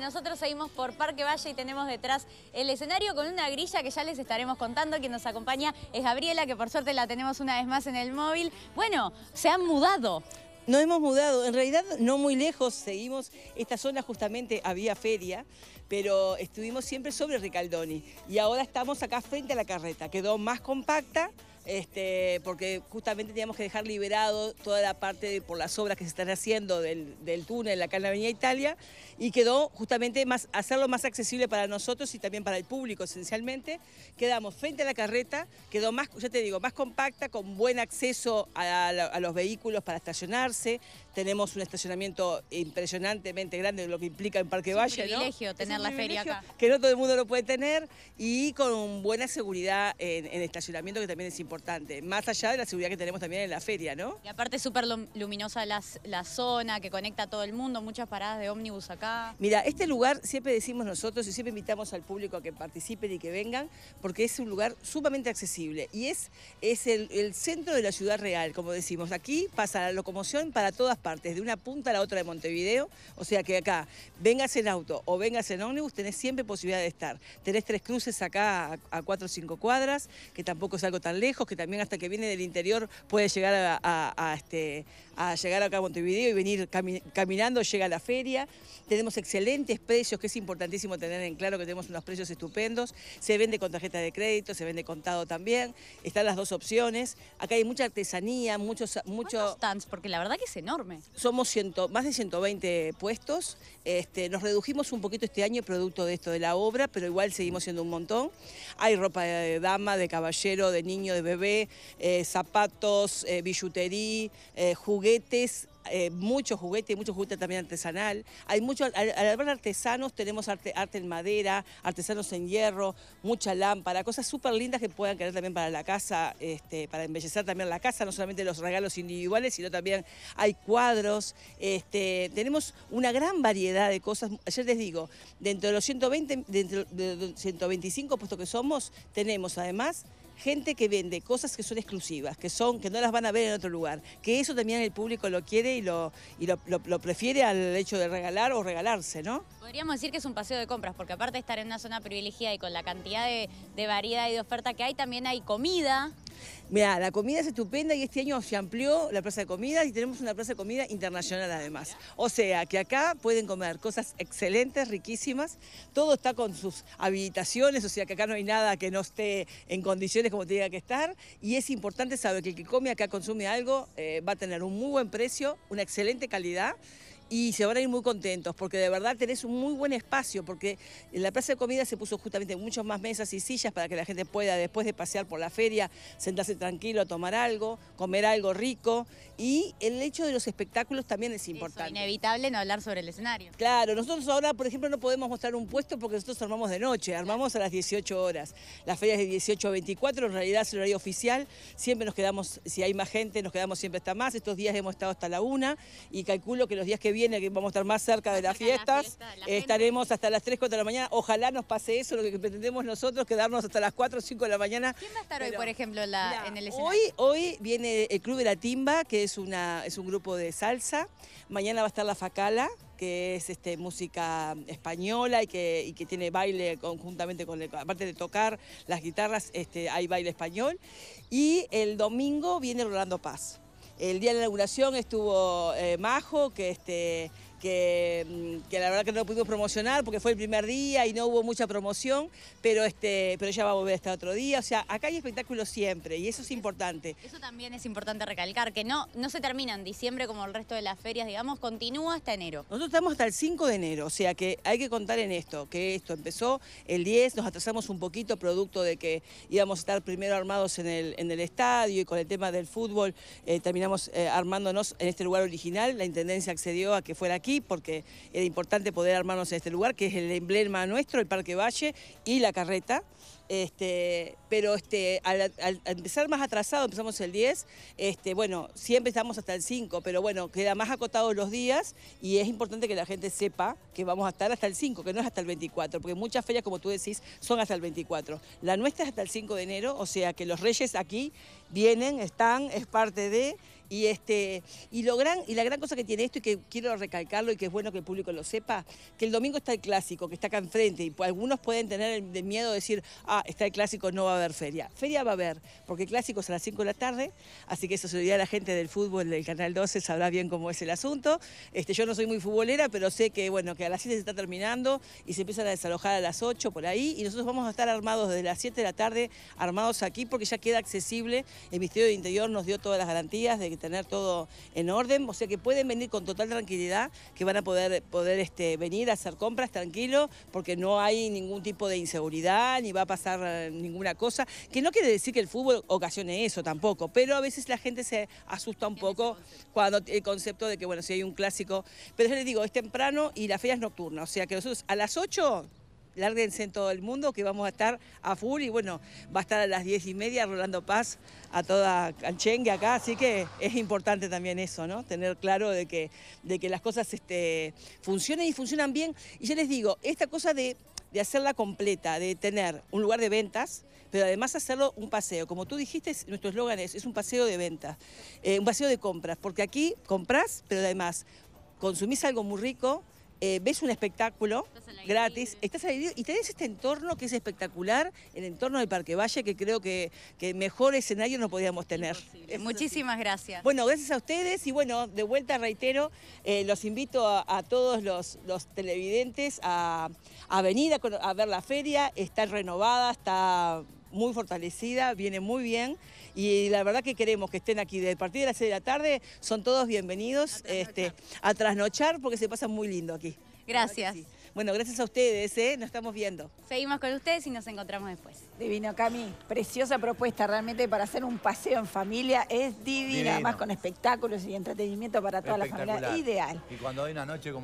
Nosotros seguimos por Parque Valle y tenemos detrás el escenario con una grilla que ya les estaremos contando. Quien nos acompaña es Gabriela, que por suerte la tenemos una vez más en el móvil. Bueno, se han mudado. No hemos mudado, en realidad no muy lejos, seguimos, esta zona justamente había feria, pero estuvimos siempre sobre Ricaldoni y ahora estamos acá frente a la carreta, quedó más compacta. Este, porque justamente teníamos que dejar liberado toda la parte por las obras que se están haciendo del, túnel en la Avenida Italia y quedó justamente más, hacerlo más accesible para nosotros y también para el público esencialmente. Quedamos frente a la carreta, quedó más, ya te digo, más compacta, con buen acceso a, los vehículos para estacionar, tenemos un estacionamiento impresionantemente grande, lo que implica en Parque es Un privilegio tener la feria acá. Que no todo el mundo lo puede tener y con buena seguridad en, en, estacionamiento, que también es importante. Más allá de la seguridad que tenemos también en la feria, ¿no? Y aparte, súper luminosa la, la zona que conecta a todo el mundo, muchas paradas de ómnibus acá. Mira, este lugar siempre decimos nosotros y siempre invitamos al público a que participen y que vengan, porque es un lugar sumamente accesible y es, es el centro de la ciudad real, como decimos. Aquí pasa la locomoción para todas partes, de una punta a la otra de Montevideo. O sea que acá, vengas en auto o vengas en ómnibus, tenés siempre posibilidad de estar. Tenés tres cruces acá a, cuatro o cinco cuadras, que tampoco es algo tan lejos, que también hasta que viene del interior puede llegar a, este, llegar acá a Montevideo y venir caminando, llega a la feria. Tenemos excelentes precios, que es importantísimo tener en claro que tenemos unos precios estupendos. Se vende con tarjeta de crédito, se vende contado también. Están las dos opciones. Acá hay mucha artesanía, muchos... muchos stands? Porque la verdad que es enorme. Somos ciento, más de 120 puestos, este, nos redujimos un poquito este año producto de esto de la obra, pero igual seguimos siendo un montón. Hay ropa de dama, de caballero, de niño, de bebé, eh, zapatos, eh, billutería, eh, juguetes, ...muchos eh, mucho juguete, mucho juguete también artesanal. Hay muchos, al, hablar artesanos tenemos arte, en madera, artesanos en hierro, mucha lámpara, cosas súper lindas que puedan querer también para la casa, este, para embellecer también la casa, no solamente los regalos individuales, sino también hay cuadros. Este, tenemos una gran variedad de cosas. Ayer les digo, dentro de los 120, dentro de 125 puesto que somos, tenemos además gente que vende cosas que son exclusivas, que son, que no las van a ver en otro lugar, que eso también el público lo quiere y lo, lo, prefiere al hecho de regalar o regalarse, ¿no? Podríamos decir que es un paseo de compras, porque aparte de estar en una zona privilegiada y con la cantidad de variedad y de oferta que hay, también hay comida, Mira, la comida es estupenda y este año se amplió la plaza de comida y tenemos una plaza de comida internacional además. O sea, que acá pueden comer cosas excelentes, riquísimas. Todo está con sus habitaciones, o sea, que acá no hay nada que no esté en condiciones como tenga que estar. Y es importante saber que el que come acá consume algo eh, va a tener un muy buen precio, una excelente calidad y se van a ir muy contentos porque de verdad tenés un muy buen espacio porque en la plaza de comida se puso justamente muchas más mesas y sillas para que la gente pueda después de pasear por la feria sentarse tranquilo a tomar algo, comer algo rico y el hecho de los espectáculos también es importante. Es inevitable no hablar sobre el escenario. Claro, nosotros ahora por ejemplo no podemos mostrar un puesto porque nosotros armamos de noche, armamos a las 18 horas. las feria es de 18 a 24, en realidad es el horario oficial, siempre nos quedamos, si hay más gente nos quedamos siempre hasta más, estos días hemos estado hasta la una y calculo que los días que viene, que vamos a estar más cerca de las fiestas, estaremos hasta las 3, 4 de la mañana. Ojalá nos pase eso, lo que pretendemos nosotros, quedarnos hasta las 4, 5 de la mañana. ¿Quién va a estar hoy, por ejemplo, en, el escenario? Hoy, viene el Club de la Timba, que es, una, es un grupo de salsa. Mañana va a estar la Facala que es este, música española y que, tiene baile conjuntamente con, el, aparte de tocar las guitarras, este, hay baile español. Y el domingo viene Rolando Paz. El día de la inauguración estuvo eh, Majo, que este, Mm, que, la verdad que no lo pudimos promocionar porque fue el primer día y no hubo mucha promoción, pero, este, pero ella va a volver hasta otro día. O sea, acá hay espectáculos siempre y eso es importante. Eso también es importante recalcar, que no, no se termina en diciembre como el resto de las ferias, digamos, continúa hasta enero. Nosotros estamos hasta el 5 de enero, o sea que hay que contar en esto, que esto empezó el 10, nos atrasamos un poquito producto de que íbamos a estar primero armados en el, en el estadio y con el tema del fútbol eh, terminamos eh, armándonos en este lugar original, la Intendencia accedió a que fuera aquí porque era importante poder armarnos en este lugar, que es el emblema nuestro, el Parque Valle y la carreta. Este, pero este, al, empezar más atrasado, empezamos el 10, este, bueno, siempre estamos hasta el 5, pero bueno, queda más acotado los días y es importante que la gente sepa que vamos a estar hasta el 5, que no es hasta el 24, porque muchas ferias, como tú decís, son hasta el 24. La nuestra es hasta el 5 de enero, o sea que los reyes aquí vienen, están, es parte de, y, este, y, y la gran cosa que tiene esto, y que quiero recalcarlo y que es bueno que el público lo sepa, que el domingo está el clásico, que está acá enfrente, y pues, algunos pueden tener el, miedo de decir, ah, está el clásico, no va a haber feria. Feria va a haber, porque el clásico es a las 5 de la tarde, así que eso se dirá la gente del fútbol del Canal 12, sabrá bien cómo es el asunto. Este, yo no soy muy futbolera, pero sé que, bueno, que a las 7 se está terminando y se empiezan a desalojar a las 8 por ahí, y nosotros vamos a estar armados desde las 7 de la tarde, armados aquí, porque ya queda accesible. El Ministerio de Interior nos dio todas las garantías de que tener todo en orden, o sea que pueden venir con total tranquilidad, que van a poder, poder este, venir a hacer compras tranquilo, porque no hay ningún tipo de inseguridad, ni va a pasar eh, ninguna cosa, que no quiere decir que el fútbol ocasione eso tampoco, pero a veces la gente se asusta un poco cuando el concepto de que, bueno, si hay un clásico, pero yo les digo, es temprano y la feria es nocturna, o sea que nosotros a las 8 lárguense en todo el mundo, que vamos a estar a full y bueno, va a estar a las diez y media Rolando Paz a toda Canchengue acá, así que es importante también eso, ¿no? Tener claro de que, de que las cosas este, funcionen y funcionan bien. Y ya les digo, esta cosa de, hacerla completa, de tener un lugar de ventas, pero además hacerlo un paseo. Como tú dijiste, nuestro eslogan es, es un paseo de ventas, eh, un paseo de compras, porque aquí compras, pero además consumís algo muy rico, eh, ves un espectáculo gratis, estás ahí y tenés este entorno que es espectacular, el entorno del Parque Valle, que creo que, mejor escenario no podíamos tener. Muchísimas gracias. Bueno, gracias a ustedes y bueno, de vuelta reitero, eh, los invito a, todos los, televidentes a, a venir a ver la feria, está renovada, está muy fortalecida, viene muy bien y la verdad que queremos que estén aquí. Desde el partir de las 6 de la tarde son todos bienvenidos a trasnochar, este, a trasnochar porque se pasa muy lindo aquí. Gracias. Bueno, gracias a ustedes, ¿eh? nos estamos viendo. Seguimos con ustedes y nos encontramos después. Divino, Cami. Preciosa propuesta realmente para hacer un paseo en familia. Es divina, más además con espectáculos y entretenimiento para toda la familia. Ideal. Y cuando hay una noche como...